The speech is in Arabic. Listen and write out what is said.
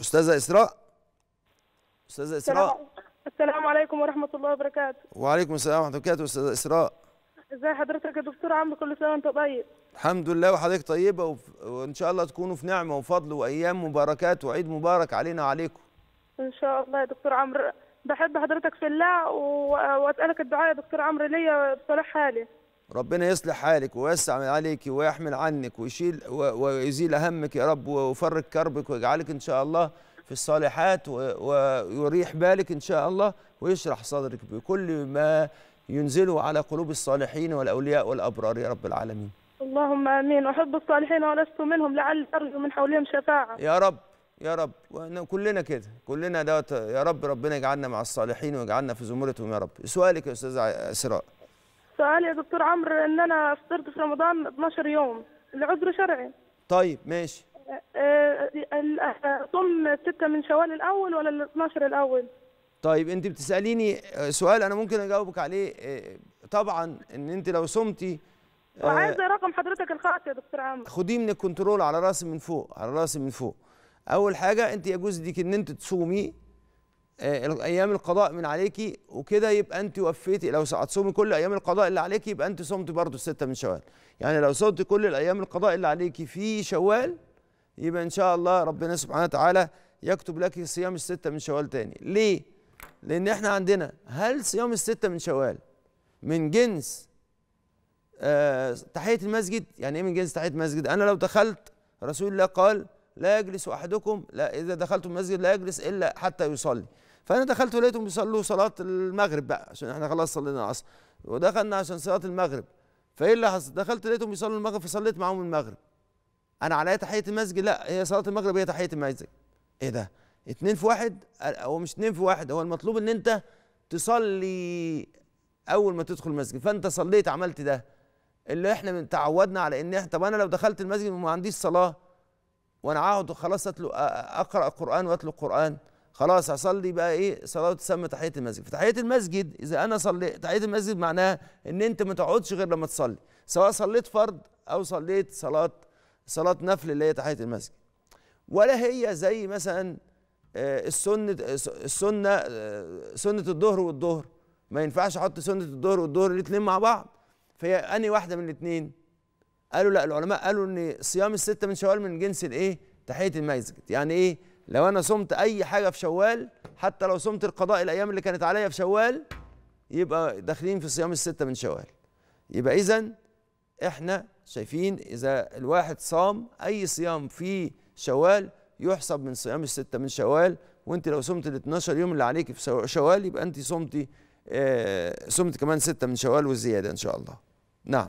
استاذه اسراء استاذه اسراء السلام عليكم ورحمه الله وبركاته وعليكم السلام ورحمه الله وبركاته استاذه اسراء ازي حضرتك يا دكتور عم كل سنه وانت طيب الحمد لله وحضرتك طيبه وان شاء الله تكونوا في نعمه وفضل وايام مباركات وعيد مبارك علينا وعليكم ان شاء الله يا دكتور عمرو بحب حضرتك في الله و... واسالك الدعاء يا دكتور عمرو ليا بصلاح حالي ربنا يصلح حالك ويوسع من عليك ويحمل عنك ويشيل ويزيل همك يا رب ويفرج كربك ويجعلك ان شاء الله في الصالحات ويريح بالك ان شاء الله ويشرح صدرك بكل ما ينزله على قلوب الصالحين والاولياء والابرار يا رب العالمين. اللهم امين احب الصالحين ولست منهم لعل ارجو من حولهم شفاعه. يا رب يا رب كلنا كده كلنا دوت يا رب ربنا يجعلنا مع الصالحين ويجعلنا في زمرتهم يا رب. سؤالك يا استاذ اسراء. سؤال يا دكتور عمرو ان انا فطرت في رمضان 12 يوم لعذر شرعي طيب ماشي آه، آه، آه، صم ستة من شوال الاول ولا ال 12 الاول طيب انت بتساليني سؤال انا ممكن اجاوبك عليه طبعا ان انت لو صمتي وعايزه رقم حضرتك الخاص يا دكتور عمرو خديه من الكنترول على راسي من فوق على راسي من فوق اول حاجه انت يجوز ليك ان انت تصومي آه، ايام القضاء من عليكي وكده يبقى انت وفيتي لو هتصومي كل ايام القضاء اللي عليكي يبقى انت صمتي برضه السته من شوال يعني لو صمتي كل الايام القضاء اللي عليكي في شوال يبقى ان شاء الله ربنا سبحانه وتعالى يكتب لك صيام السته من شوال تاني ليه لان احنا عندنا هل صيام السته من شوال من جنس آه تحيه المسجد يعني ايه من جنس تحيه المسجد انا لو دخلت رسول الله قال لا يجلس أحدكم لا إذا دخلتم المسجد لا يجلس إلا حتى يصلي فأنا دخلت ولقيتهم بيصلوا صلاة المغرب بقى عشان إحنا خلاص صلينا العصر ودخلنا عشان صلاة المغرب فإيه اللي حصل دخلت لقيتهم بيصلوا المغرب فصليت معاهم المغرب أنا عليا تحية المسجد لا هي صلاة المغرب هي تحية المسجد إيه ده اتنين في واحد هو مش اتنين في واحد هو المطلوب إن أنت تصلي أول ما تدخل المسجد فأنت صليت عملت ده اللي احنا تعودنا على ان طب انا لو دخلت المسجد وما عنديش صلاه وانا اقعد خلاص اتلو اقرا قران واتلو قران خلاص اصلي بقى ايه صلاه تسمى تحيه المسجد فتحيه المسجد اذا انا صليت تحيه المسجد معناها ان انت ما تقعدش غير لما تصلي سواء صليت فرض او صليت صلاه صلاه نفل اللي هي تحيه المسجد ولا هي زي مثلا آه، السنه السنه آه، سنه الظهر والظهر ما ينفعش احط سنه الظهر والظهر الاثنين مع بعض فهي انهي واحده من الاثنين قالوا لا العلماء قالوا ان صيام الستة من شوال من جنس الايه تحية المسجد يعني ايه لو انا صمت اي حاجة في شوال حتى لو صمت القضاء الايام اللي كانت عليا في شوال يبقى داخلين في صيام الستة من شوال يبقى اذا احنا شايفين اذا الواحد صام اي صيام في شوال يحسب من صيام الستة من شوال وانت لو صمت ال 12 يوم اللي عليك في شوال يبقى انت صمتي آه صمت كمان ستة من شوال وزيادة ان شاء الله